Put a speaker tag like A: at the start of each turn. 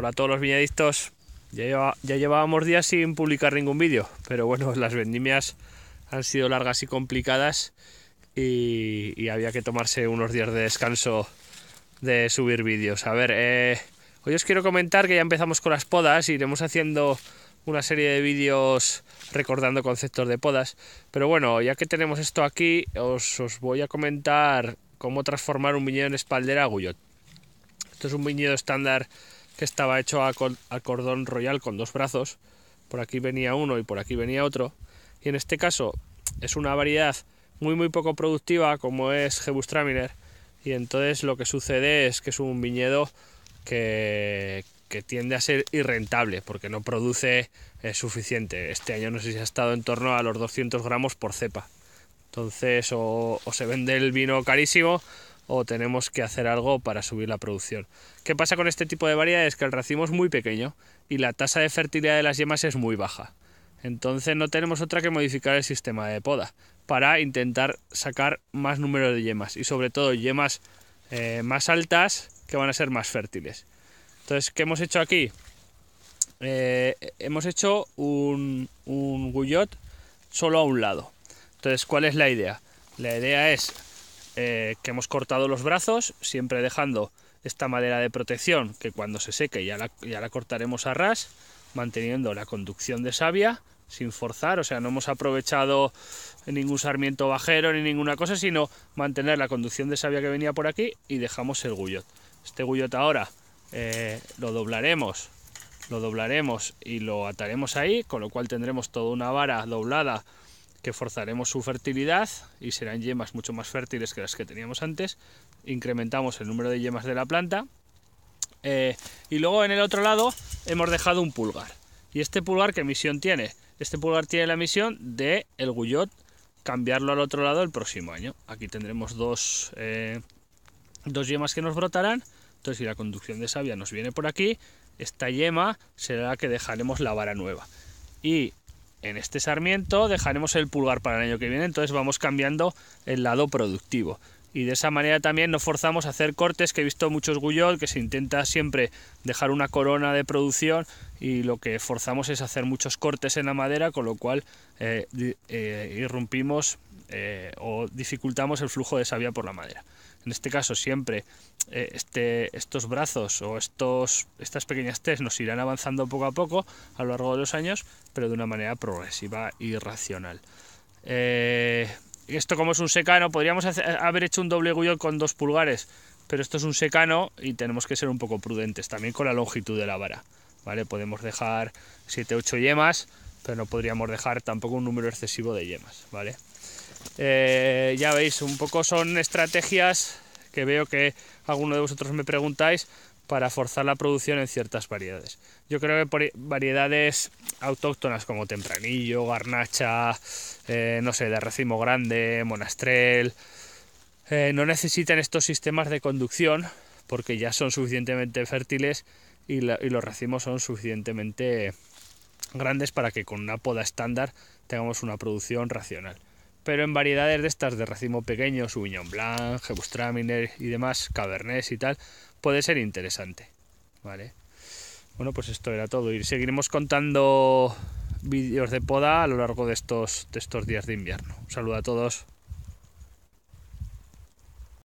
A: Hola a todos los viñeditos, Ya, llevábamos días sin publicar ningún vídeo, pero bueno, las vendimias han sido largas y complicadas y, había que tomarse unos días de descanso de subir vídeos. A ver, eh, hoy os quiero comentar que ya empezamos con las podas, iremos haciendo una serie de vídeos recordando conceptos de podas, pero bueno, ya que tenemos esto aquí, os, voy a comentar cómo transformar un viñedo en espaldera a Guyot. Esto es un viñedo estándar que estaba hecho a, cordón royal con dos brazos. Por aquí venía uno y por aquí venía otro. Y en este caso es una variedad muy muy poco productiva como es Gebustraminer. Y entonces lo que sucede es que es un viñedo que, que tiende a ser irrentable porque no produce eh, suficiente. Este año no sé si ha estado en torno a los 200 gramos por cepa. Entonces o se vende el vino carísimo o tenemos que hacer algo para subir la producción. ¿Qué pasa con este tipo de variedades? Que el racimo es muy pequeño y la tasa de fertilidad de las yemas es muy baja. Entonces no tenemos otra que modificar el sistema de poda para intentar sacar más número de yemas y sobre todo yemas eh, más altas que van a ser más fértiles. Entonces, ¿qué hemos hecho aquí? Eh, hemos hecho un, un solo a un lado. Entonces, ¿cuál es la idea? La idea es eh, que hemos cortado los brazos, siempre dejando esta madera de protección que cuando se seque ya la, ya la cortaremos a ras, manteniendo la conducción de savia sin forzar, o sea, no hemos aprovechado ningún sarmiento bajero ni ninguna cosa, sino mantener la conducción de savia que venía por aquí y dejamos el gullot. Este gullot ahora eh, lo doblaremos, lo doblaremos y lo ataremos ahí, con lo cual tendremos toda una vara doblada que forzaremos su fertilidad y serán yemas mucho más fértiles que las que teníamos antes. Incrementamos el número de yemas de la planta. Eh, y luego en el otro lado hemos dejado un pulgar. ¿Y este pulgar qué misión tiene? Este pulgar tiene la misión de el Guyot cambiarlo al otro lado el próximo año. Aquí tendremos dos, eh, dos yemas que nos brotarán. Entonces, si la conducción de savia nos viene por aquí, esta yema será la que dejaremos la vara nueva. Y en este sarmiento dejaremos el pulgar para el año que viene, entonces vamos cambiando el lado productivo. Y de esa manera también nos forzamos a hacer cortes, que he visto muchos Guyol, que se intenta siempre dejar una corona de producción y lo que forzamos es hacer muchos cortes en la madera, con lo cual eh, eh, irrumpimos eh, o dificultamos el flujo de savia por la madera. En este caso siempre eh, este, estos brazos o estos, estas pequeñas tes nos irán avanzando poco a poco a lo largo de los años, pero de una manera progresiva y racional. Eh, esto como es un secano, podríamos haber hecho un doble gullo con dos pulgares, pero esto es un secano y tenemos que ser un poco prudentes también con la longitud de la vara. ¿vale? Podemos dejar 7-8 yemas, pero no podríamos dejar tampoco un número excesivo de yemas. ¿vale? Eh, ya veis, un poco son estrategias que veo que alguno de vosotros me preguntáis para forzar la producción en ciertas variedades. Yo creo que por variedades autóctonas como tempranillo, garnacha, eh, no sé, de racimo grande, monastrel, eh, no necesitan estos sistemas de conducción porque ya son suficientemente fértiles y, y los racimos son suficientemente grandes para que con una poda estándar tengamos una producción racional pero en variedades de estas de racimo pequeño, viñón Blanc, Gewürztraminer y demás, Cabernet y tal, puede ser interesante, ¿vale? Bueno, pues esto era todo y seguiremos contando vídeos de poda a lo largo de estos, de estos días de invierno. Un saludo a todos.